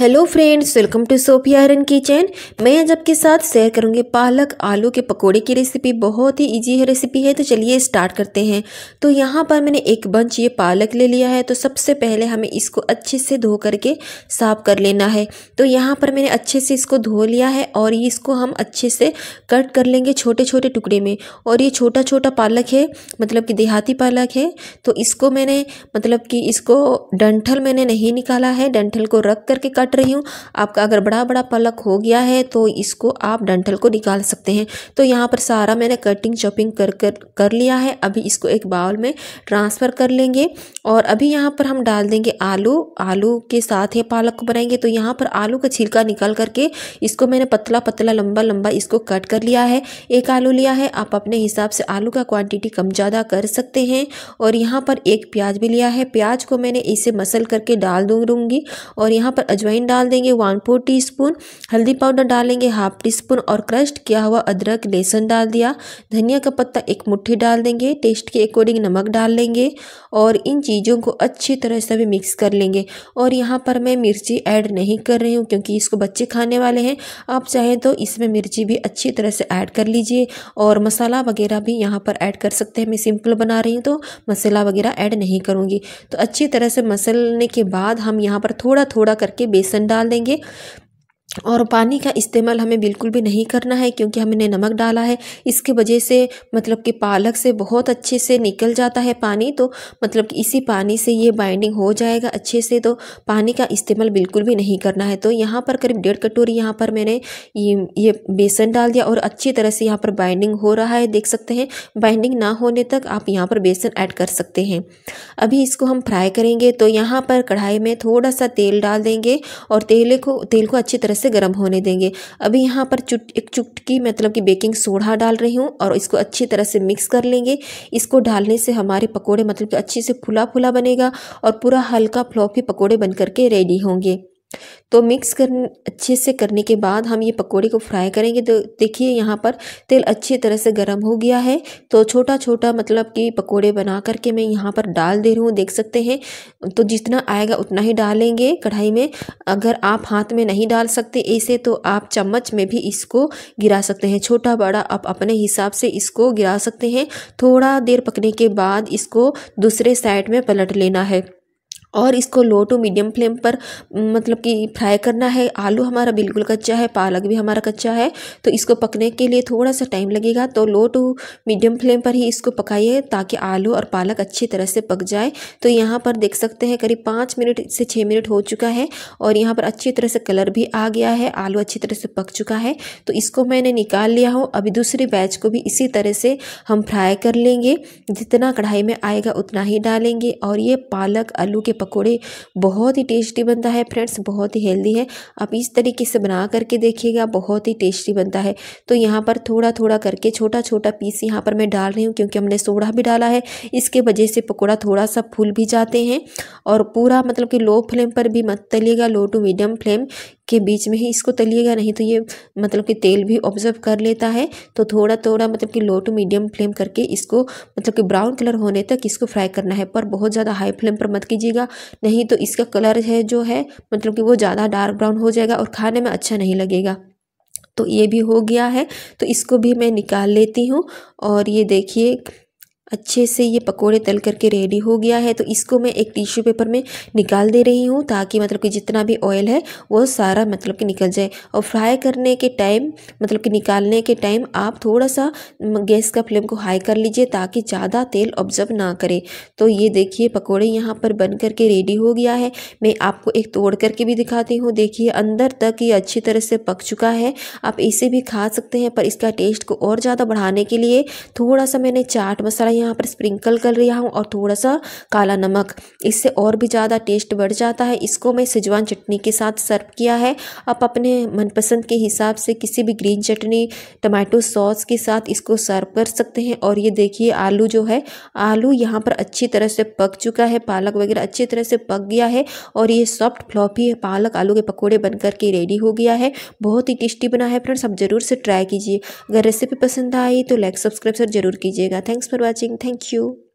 Hello friends welcome to Sofia iron kitchen मैं आज आपके साथ शेयर करूंगी पालक आलू के पकोड़े की रेसिपी बहुत ही इजी है रेसिपी है तो चलिए स्टार्ट करते हैं तो यहाँ पर मैंने एक बंच ये पालक ले लिया है तो सबसे पहले हमें इसको अच्छे से धो करके साफ कर लेना है तो यहाँ पर मैंने अच्छे से इसको धो लिया है और इसको हम अच्छे से कट कर लेंगे छोटे छोटे टुकड़े में और ये छोटा छोटा पालक है मतलब कि देहाती पालक है तो इसको मैंने मतलब कि इसको डंठल मैंने नहीं निकाला है डंठल को रख करके कट काट रही हूँ आपका अगर बड़ा बड़ा पलक हो गया है तो इसको आप डंठल को निकाल सकते हैं तो यहाँ पर सारा मैंने कटिंग चॉपिंग कर कर कर लिया है अभी इसको एक बाउल में ट्रांसफ़र कर लेंगे और अभी यहाँ पर हम डाल देंगे आलू आलू के साथ ही पालक को बनाएंगे तो यहाँ पर आलू का छिलका निकाल करके इसको मैंने पतला पतला लंबा लंबा इसको कट कर लिया है एक आलू लिया है आप अपने हिसाब से आलू का क्वांटिटी कम ज़्यादा कर सकते हैं और यहाँ पर एक प्याज भी लिया है प्याज को मैंने इसे मसल करके डाल दूँगी और यहाँ पर अजवाइन अजवाइन डाल देंगे वन फोर टी स्पून हल्दी पाउडर डालेंगे हाफ टी स्पून और क्रश्ड किया हुआ अदरक लहसुन डाल दिया धनिया का पत्ता एक मुट्ठी डाल देंगे टेस्ट के अकॉर्डिंग नमक डाल लेंगे और इन चीज़ों को अच्छी तरह से भी मिक्स कर लेंगे और यहाँ पर मैं मिर्ची ऐड नहीं कर रही हूँ क्योंकि इसको बच्चे खाने वाले हैं आप चाहें तो इसमें मिर्ची भी अच्छी तरह से ऐड कर लीजिए और मसाला वगैरह भी यहाँ पर ऐड कर सकते हैं मैं सिंपल बना रही हूँ तो मसाला वगैरह ऐड नहीं करूँगी तो अच्छी तरह से मसलने के बाद हम यहाँ पर थोड़ा थोड़ा करके बेसन बेसन डाल देंगे और पानी का इस्तेमाल हमें बिल्कुल भी नहीं करना है क्योंकि हमने नमक डाला है इसके वजह से मतलब कि पालक से बहुत अच्छे से निकल जाता है पानी तो मतलब कि इसी पानी से ये बाइंडिंग हो जाएगा अच्छे से तो पानी का इस्तेमाल बिल्कुल भी नहीं करना है तो यहाँ पर करीब डेढ़ कटोरी यहाँ पर मैंने ये ये बेसन डाल दिया और अच्छी तरह से यहाँ पर बाइंडिंग हो रहा है देख सकते हैं बाइंडिंग ना होने तक आप यहाँ पर बेसन ऐड कर सकते हैं अभी इसको हम फ्राई करेंगे तो यहाँ पर कढ़ाई में थोड़ा सा तेल डाल देंगे और तेले को तेल को अच्छी तरह से गर्म होने देंगे अभी यहाँ पर चुट एक चुटकी मतलब कि बेकिंग सोडा डाल रही हूँ और इसको अच्छी तरह से मिक्स कर लेंगे इसको डालने से हमारे पकौड़े मतलब कि अच्छे से फुला फुला बनेगा और पूरा हल्का फ्लॉफी पकौड़े बन करके रेडी होंगे तो मिक्स कर अच्छे से करने के बाद हम ये पकोड़े को फ्राई करेंगे तो देखिए यहाँ पर तेल अच्छी तरह से गर्म हो गया है तो छोटा छोटा मतलब कि पकोड़े बना करके मैं यहाँ पर डाल दे रही हूँ देख सकते हैं तो जितना आएगा उतना ही डालेंगे कढ़ाई में अगर आप हाथ में नहीं डाल सकते ऐसे तो आप चम्मच में भी इसको गिरा सकते हैं छोटा बड़ा आप अपने हिसाब से इसको गिरा सकते हैं थोड़ा देर पकने के बाद इसको दूसरे साइड में पलट लेना है और इसको लो टू मीडियम फ्लेम पर मतलब कि फ्राई करना है आलू हमारा बिल्कुल कच्चा है पालक भी हमारा कच्चा है तो इसको पकने के लिए थोड़ा सा टाइम लगेगा तो लो टू मीडियम फ्लेम पर ही इसको पकाइए ताकि आलू और पालक अच्छी तरह से पक जाए तो यहाँ पर देख सकते हैं करीब पाँच मिनट से छः मिनट हो चुका है और यहाँ पर अच्छी तरह से कलर भी आ गया है आलू अच्छी तरह से पक चुका है तो इसको मैंने निकाल लिया हूँ अभी दूसरे बैच को भी इसी तरह से हम फ्राई कर लेंगे जितना कढ़ाई में आएगा उतना ही डालेंगे और ये पालक आलू के पकोड़े बहुत ही टेस्टी बनता है फ्रेंड्स बहुत ही हेल्दी है आप इस तरीके से बना करके देखिएगा बहुत ही टेस्टी बनता है तो यहाँ पर थोड़ा थोड़ा करके छोटा छोटा पीस यहाँ पर मैं डाल रही हूँ क्योंकि हमने सोडा भी डाला है इसके वजह से पकौड़ा थोड़ा सा फूल भी जाते हैं और पूरा मतलब कि लो फ्लेम पर भी मत तलिएगा लो टू मीडियम फ्लेम के बीच में ही इसको तलिएगा नहीं तो ये मतलब कि तेल भी ऑब्जर्व कर लेता है तो थोड़ा थोड़ा मतलब कि लो टू मीडियम फ्लेम करके इसको मतलब कि ब्राउन कलर होने तक इसको फ्राई करना है पर बहुत ज़्यादा हाई फ्लेम पर मत कीजिएगा नहीं तो इसका कलर है जो है मतलब कि वो ज़्यादा डार्क ब्राउन हो जाएगा और खाने में अच्छा नहीं लगेगा तो ये भी हो गया है तो इसको भी मैं निकाल लेती हूँ और ये देखिए अच्छे से ये पकोड़े तल करके रेडी हो गया है तो इसको मैं एक टिश्यू पेपर में निकाल दे रही हूँ ताकि मतलब कि जितना भी ऑयल है वो सारा मतलब कि निकल जाए और फ्राई करने के टाइम मतलब कि निकालने के टाइम आप थोड़ा सा गैस का फ्लेम को हाई कर लीजिए ताकि ज़्यादा तेल ऑब्जर्व ना करे तो ये देखिए पकौड़े यहाँ पर बन करके रेडी हो गया है मैं आपको एक तोड़ करके भी दिखाती हूँ देखिए अंदर तक ये अच्छी तरह से पक चुका है आप इसे भी खा सकते हैं पर इसका टेस्ट को और ज़्यादा बढ़ाने के लिए थोड़ा सा मैंने चाट मसाला यहाँ पर स्प्रिंकल कर रहा हूँ और थोड़ा सा काला नमक इससे और भी ज़्यादा टेस्ट बढ़ जाता है इसको मैं सिजवान चटनी के साथ सर्व किया है आप अपने मनपसंद के हिसाब से किसी भी ग्रीन चटनी टमाटो सॉस के साथ इसको सर्व कर सकते हैं और ये देखिए आलू जो है आलू यहाँ पर अच्छी तरह से पक चुका है पालक वगैरह अच्छी तरह से पक गया है और ये सॉफ्ट फ्लॉफी पालक आलू के पकौड़े बन करके रेडी हो गया है बहुत ही टेस्टी बना है फ्रेंड्स आप ज़रूर से ट्राई कीजिए अगर रेसिपी पसंद आई तो लाइक सब्सक्राइब सर जरूर कीजिएगा thanks for watching Thank you.